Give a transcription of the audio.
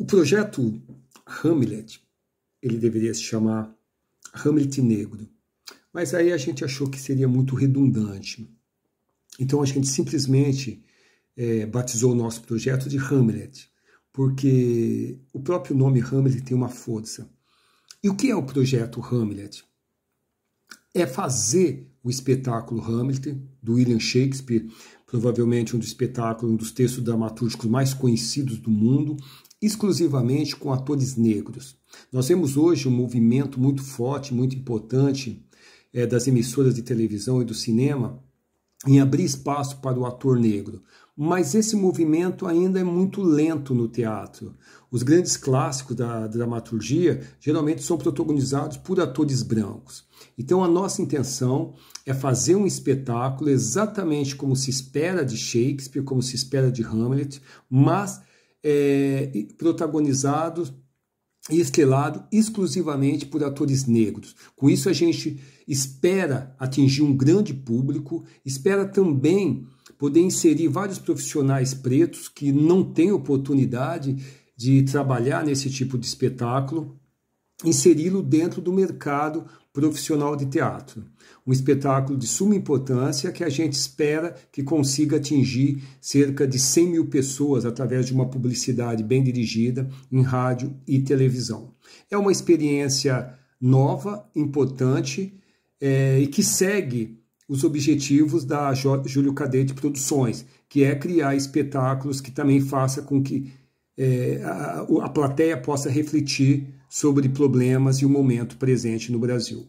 O projeto Hamlet, ele deveria se chamar Hamlet Negro, mas aí a gente achou que seria muito redundante. Então a gente simplesmente é, batizou o nosso projeto de Hamlet, porque o próprio nome Hamlet tem uma força. E o que é o projeto Hamlet? É fazer o espetáculo Hamlet, do William Shakespeare, provavelmente um dos espetáculos, um dos textos dramatúrgicos mais conhecidos do mundo, exclusivamente com atores negros. Nós temos hoje um movimento muito forte, muito importante é, das emissoras de televisão e do cinema em abrir espaço para o ator negro. Mas esse movimento ainda é muito lento no teatro. Os grandes clássicos da dramaturgia geralmente são protagonizados por atores brancos. Então, a nossa intenção é fazer um espetáculo exatamente como se espera de Shakespeare, como se espera de Hamlet, mas é, protagonizado e estrelado exclusivamente por atores negros. Com isso, a gente espera atingir um grande público, espera também poder inserir vários profissionais pretos que não têm oportunidade de trabalhar nesse tipo de espetáculo inseri-lo dentro do mercado profissional de teatro. Um espetáculo de suma importância que a gente espera que consiga atingir cerca de 100 mil pessoas através de uma publicidade bem dirigida em rádio e televisão. É uma experiência nova, importante é, e que segue os objetivos da Júlio Cadete Produções, que é criar espetáculos que também faça com que é, a, a plateia possa refletir sobre problemas e o momento presente no Brasil.